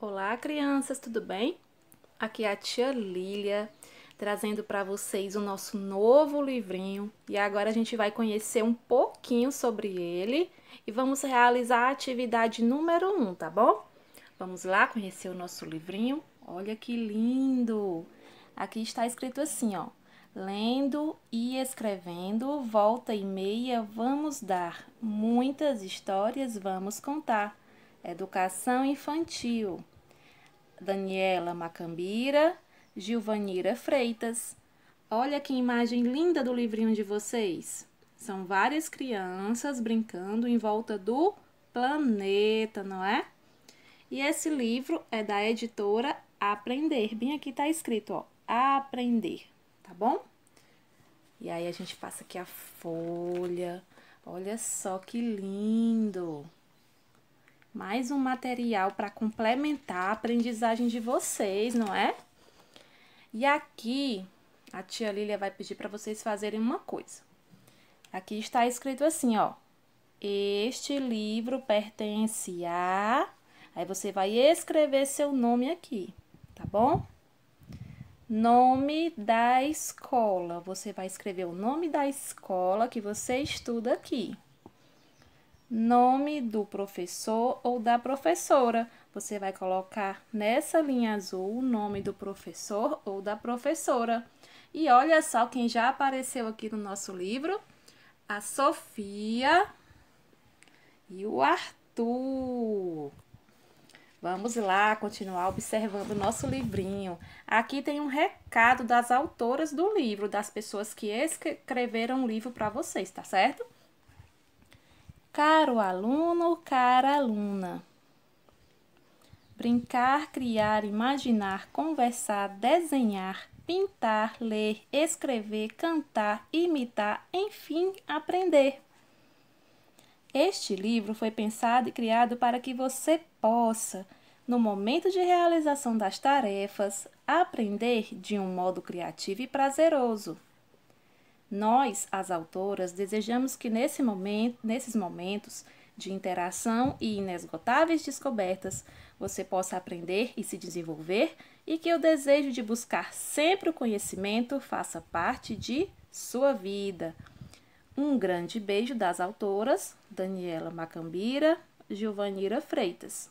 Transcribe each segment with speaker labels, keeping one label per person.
Speaker 1: Olá, crianças, tudo bem? Aqui é a tia Lília trazendo para vocês o nosso novo livrinho e agora a gente vai conhecer um pouquinho sobre ele e vamos realizar a atividade número 1, um, tá bom? Vamos lá conhecer o nosso livrinho. Olha que lindo! Aqui está escrito assim, ó: Lendo e escrevendo, volta e meia vamos dar, muitas histórias vamos contar Educação Infantil, Daniela Macambira, Gilvanira Freitas. Olha que imagem linda do livrinho de vocês. São várias crianças brincando em volta do planeta, não é? E esse livro é da editora Aprender. Bem aqui tá escrito, ó, Aprender, tá bom? E aí a gente passa aqui a folha. Olha só que lindo! Mais um material para complementar a aprendizagem de vocês, não é? E aqui, a tia Lília vai pedir para vocês fazerem uma coisa. Aqui está escrito assim, ó. Este livro pertence a... Aí você vai escrever seu nome aqui, tá bom? Nome da escola. Você vai escrever o nome da escola que você estuda aqui nome do professor ou da professora. Você vai colocar nessa linha azul o nome do professor ou da professora. E olha só quem já apareceu aqui no nosso livro: a Sofia e o Arthur. Vamos lá continuar observando o nosso livrinho. Aqui tem um recado das autoras do livro, das pessoas que escreveram o livro para vocês, tá certo? Caro aluno, cara aluna. Brincar, criar, imaginar, conversar, desenhar, pintar, ler, escrever, cantar, imitar, enfim, aprender. Este livro foi pensado e criado para que você possa, no momento de realização das tarefas, aprender de um modo criativo e prazeroso. Nós, as autoras, desejamos que nesse momento, nesses momentos de interação e inesgotáveis descobertas, você possa aprender e se desenvolver e que o desejo de buscar sempre o conhecimento faça parte de sua vida. Um grande beijo das autoras Daniela Macambira, Gilvanira Freitas.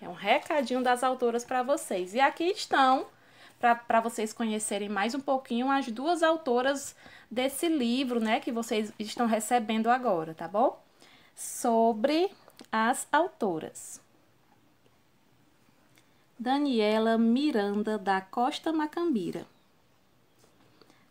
Speaker 1: É um recadinho das autoras para vocês. E aqui estão para vocês conhecerem mais um pouquinho as duas autoras desse livro, né, que vocês estão recebendo agora, tá bom? Sobre as autoras. Daniela Miranda da Costa Macambira.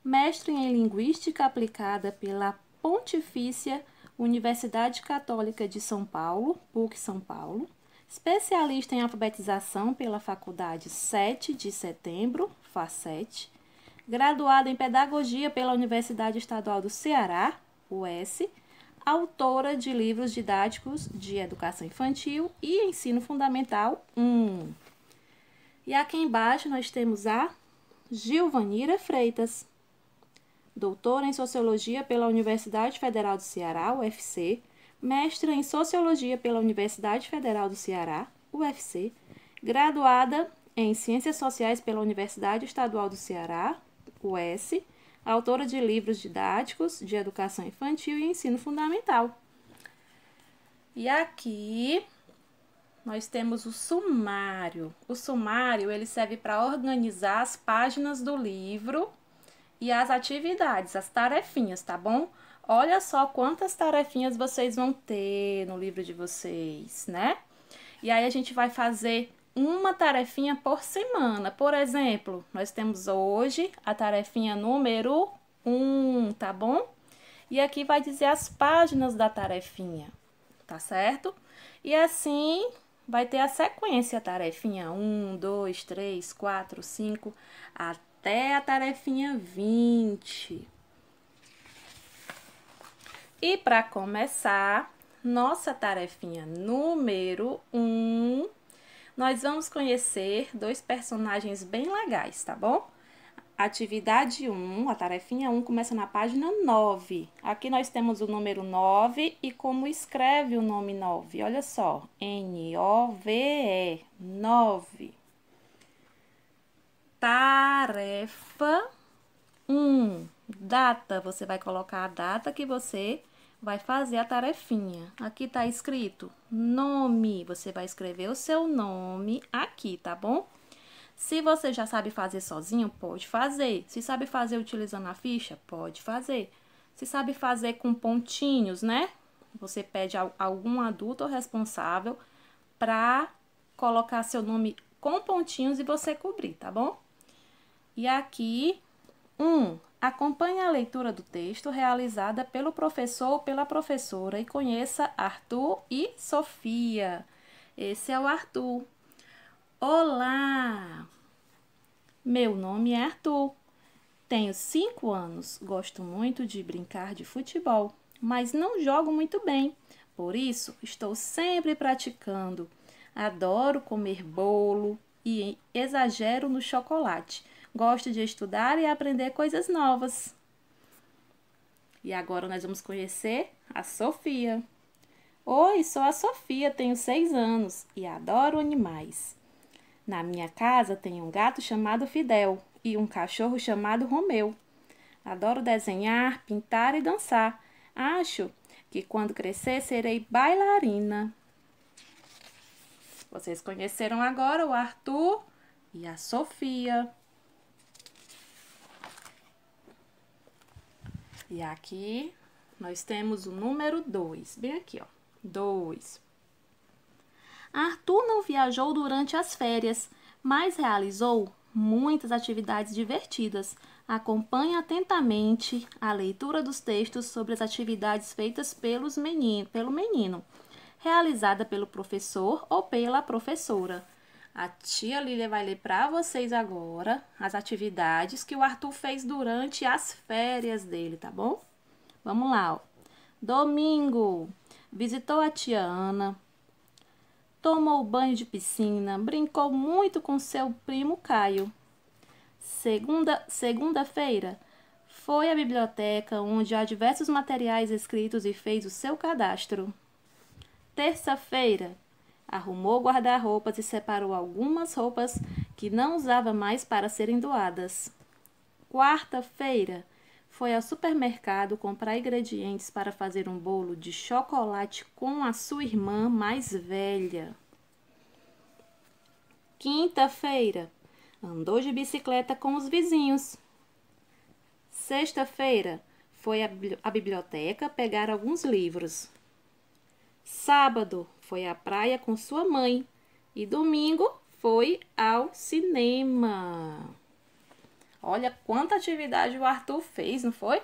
Speaker 1: Mestre em Linguística aplicada pela Pontifícia Universidade Católica de São Paulo, PUC São Paulo especialista em alfabetização pela Faculdade 7 de Setembro, FACET, graduada em Pedagogia pela Universidade Estadual do Ceará, US, autora de livros didáticos de educação infantil e ensino fundamental 1. E aqui embaixo nós temos a Gilvanira Freitas, doutora em Sociologia pela Universidade Federal do Ceará, UFC, mestra em Sociologia pela Universidade Federal do Ceará, UFC, graduada em Ciências Sociais pela Universidade Estadual do Ceará, US, autora de livros didáticos de educação infantil e ensino fundamental. E aqui nós temos o sumário. O sumário ele serve para organizar as páginas do livro e as atividades, as tarefinhas, tá bom? Olha só quantas tarefinhas vocês vão ter no livro de vocês, né? E aí a gente vai fazer uma tarefinha por semana. Por exemplo, nós temos hoje a tarefinha número 1, tá bom? E aqui vai dizer as páginas da tarefinha, tá certo? E assim vai ter a sequência, tarefinha 1, 2, 3, 4, 5, até a tarefinha 20. tá? E para começar, nossa tarefinha número 1, um, nós vamos conhecer dois personagens bem legais, tá bom? Atividade 1, um, a tarefinha 1 um, começa na página 9. Aqui nós temos o número 9 e como escreve o nome 9. Olha só, N-O-V-E, 9. Tarefa 1. Data, você vai colocar a data que você vai fazer a tarefinha. Aqui tá escrito nome, você vai escrever o seu nome aqui, tá bom? Se você já sabe fazer sozinho, pode fazer. Se sabe fazer utilizando a ficha, pode fazer. Se sabe fazer com pontinhos, né? Você pede a algum adulto responsável para colocar seu nome com pontinhos e você cobrir, tá bom? E aqui, um, Acompanhe a leitura do texto realizada pelo professor ou pela professora e conheça Arthur e Sofia. Esse é o Arthur. Olá! Meu nome é Arthur. Tenho 5 anos. Gosto muito de brincar de futebol, mas não jogo muito bem. Por isso, estou sempre praticando. Adoro comer bolo e exagero no chocolate Gosto de estudar e aprender coisas novas. E agora nós vamos conhecer a Sofia. Oi, sou a Sofia, tenho seis anos e adoro animais. Na minha casa tem um gato chamado Fidel e um cachorro chamado Romeu. Adoro desenhar, pintar e dançar. Acho que quando crescer serei bailarina. Vocês conheceram agora o Arthur e a Sofia. E aqui nós temos o número 2, bem aqui, ó. 2. Arthur não viajou durante as férias, mas realizou muitas atividades divertidas. Acompanhe atentamente a leitura dos textos sobre as atividades feitas pelos menino, pelo menino, realizada pelo professor ou pela professora. A tia Lília vai ler para vocês agora as atividades que o Arthur fez durante as férias dele, tá bom? Vamos lá, ó. Domingo, visitou a tia Ana, tomou banho de piscina, brincou muito com seu primo Caio. Segunda, segunda-feira, foi à biblioteca, onde há diversos materiais escritos e fez o seu cadastro. Terça-feira, arrumou guarda-roupas e separou algumas roupas que não usava mais para serem doadas. Quarta-feira, foi ao supermercado comprar ingredientes para fazer um bolo de chocolate com a sua irmã mais velha. Quinta-feira, andou de bicicleta com os vizinhos. Sexta-feira, foi à biblioteca pegar alguns livros. Sábado, foi à praia com sua mãe. E domingo foi ao cinema. Olha quanta atividade o Arthur fez, não foi?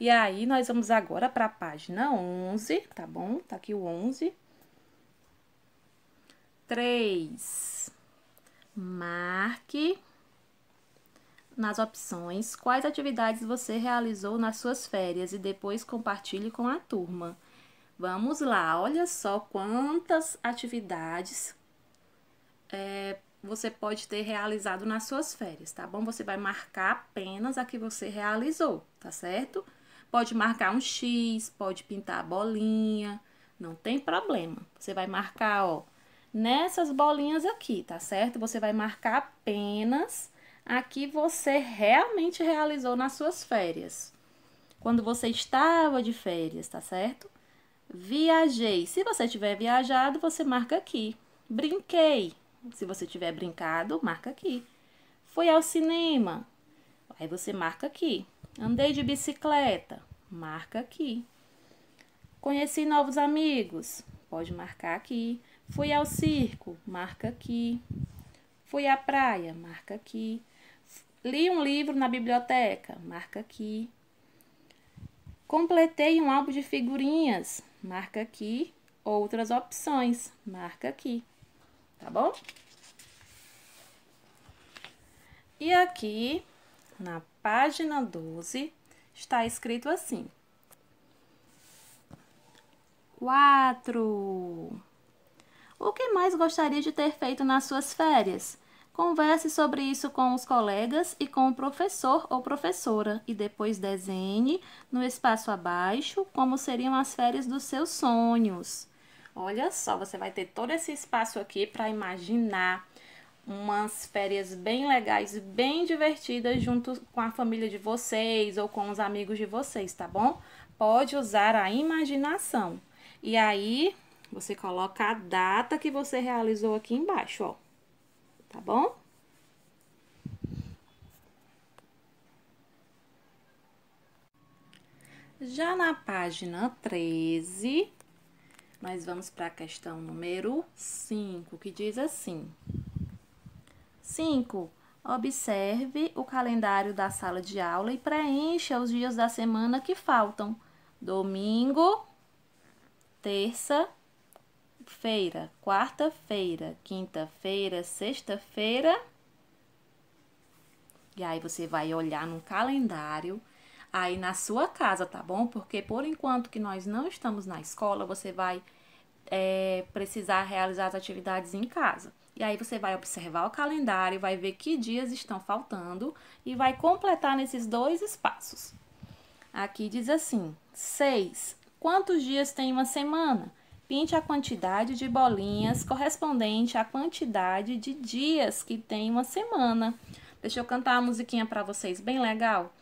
Speaker 1: E aí, nós vamos agora para a página 11, tá bom? Tá aqui o 11. 3. Marque nas opções quais atividades você realizou nas suas férias e depois compartilhe com a turma. Vamos lá, olha só quantas atividades é, você pode ter realizado nas suas férias, tá bom? Você vai marcar apenas a que você realizou, tá certo? Pode marcar um X, pode pintar a bolinha, não tem problema. Você vai marcar, ó, nessas bolinhas aqui, tá certo? Você vai marcar apenas a que você realmente realizou nas suas férias. Quando você estava de férias, tá certo? Viajei. Se você tiver viajado, você marca aqui. Brinquei. Se você tiver brincado, marca aqui. Fui ao cinema. Aí você marca aqui. Andei de bicicleta. Marca aqui. Conheci novos amigos. Pode marcar aqui. Fui ao circo. Marca aqui. Fui à praia. Marca aqui. Li um livro na biblioteca. Marca aqui. Completei um álbum de figurinhas marca aqui. Outras opções, marca aqui, tá bom? E aqui, na página 12, está escrito assim. quatro O que mais gostaria de ter feito nas suas férias? Converse sobre isso com os colegas e com o professor ou professora e depois desenhe no espaço abaixo como seriam as férias dos seus sonhos. Olha só, você vai ter todo esse espaço aqui para imaginar umas férias bem legais, bem divertidas junto com a família de vocês ou com os amigos de vocês, tá bom? Pode usar a imaginação. E aí, você coloca a data que você realizou aqui embaixo, ó tá bom? Já na página 13, nós vamos para a questão número 5, que diz assim. 5. Observe o calendário da sala de aula e preencha os dias da semana que faltam. Domingo, terça, feira, quarta-feira, quinta-feira, sexta-feira. E aí você vai olhar no calendário aí na sua casa, tá bom? Porque por enquanto que nós não estamos na escola, você vai é, precisar realizar as atividades em casa. E aí você vai observar o calendário, vai ver que dias estão faltando e vai completar nesses dois espaços. Aqui diz assim: seis. Quantos dias tem uma semana? Pinte a quantidade de bolinhas correspondente à quantidade de dias que tem uma semana. Deixa eu cantar a musiquinha para vocês, bem legal.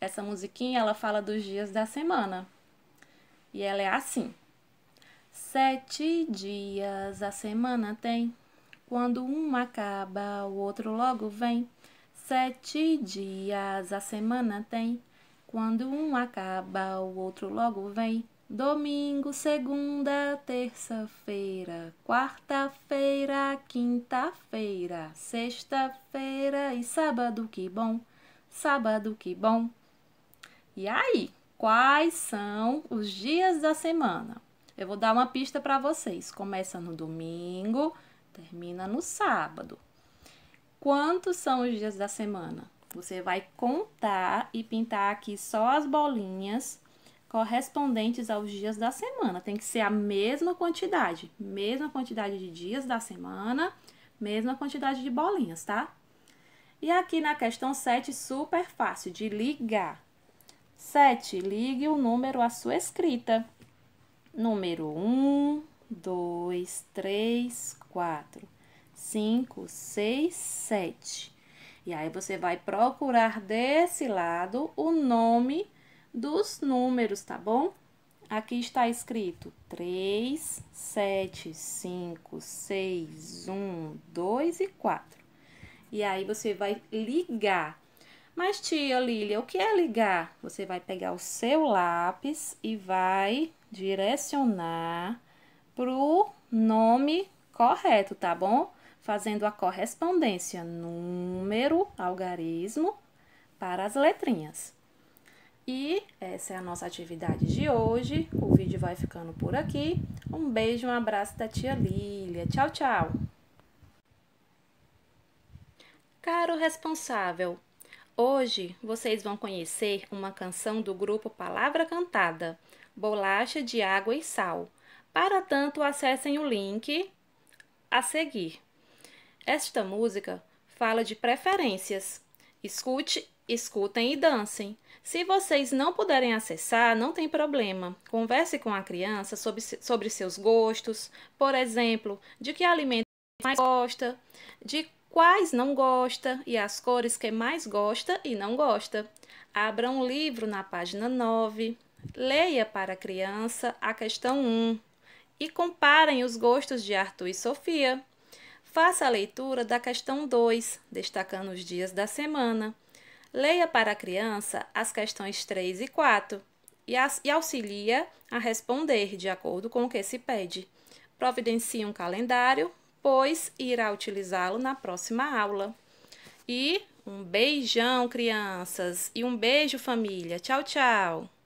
Speaker 1: Essa musiquinha ela fala dos dias da semana. E ela é assim: Sete dias a semana tem. Quando um acaba, o outro logo vem. Sete dias a semana tem. Quando um acaba, o outro logo vem. Domingo, segunda, terça-feira, quarta-feira, quinta-feira, sexta-feira e sábado, que bom! Sábado, que bom! E aí, quais são os dias da semana? Eu vou dar uma pista para vocês. Começa no domingo, termina no sábado. Quantos são os dias da semana? Você vai contar e pintar aqui só as bolinhas correspondentes aos dias da semana. Tem que ser a mesma quantidade, mesma quantidade de dias da semana, mesma quantidade de bolinhas, tá? E aqui na questão 7, super fácil de ligar. 7, ligue o número à sua escrita. Número 1, 2, 3, 4, 5, 6, 7. E aí você vai procurar desse lado o nome dos números, tá bom? Aqui está escrito 3, 7, 5, 6, 1, 2 e 4. E aí você vai ligar. Mas tia Lília, o que é ligar? Você vai pegar o seu lápis e vai direcionar pro nome correto, tá bom? Fazendo a correspondência número, algarismo, para as letrinhas. E essa é a nossa atividade de hoje. O vídeo vai ficando por aqui. Um beijo, um abraço da tia Lília. Tchau, tchau! Caro responsável, hoje vocês vão conhecer uma canção do grupo Palavra Cantada, Bolacha de Água e Sal. Para tanto, acessem o link a seguir. Esta música fala de preferências. Escute escutem e dancem. Se vocês não puderem acessar, não tem problema. Converse com a criança sobre, sobre seus gostos, por exemplo, de que alimento mais gosta, de quais não gosta e as cores que mais gosta e não gosta. Abra um livro na página 9, leia para a criança a questão 1 e comparem os gostos de Arthur e Sofia. Faça a leitura da questão 2, destacando os dias da semana. Leia para a criança as questões 3 e 4 e, as, e auxilia a responder de acordo com o que se pede. Providencie um calendário, pois irá utilizá-lo na próxima aula. E um beijão, crianças, e um beijo, família. Tchau, tchau.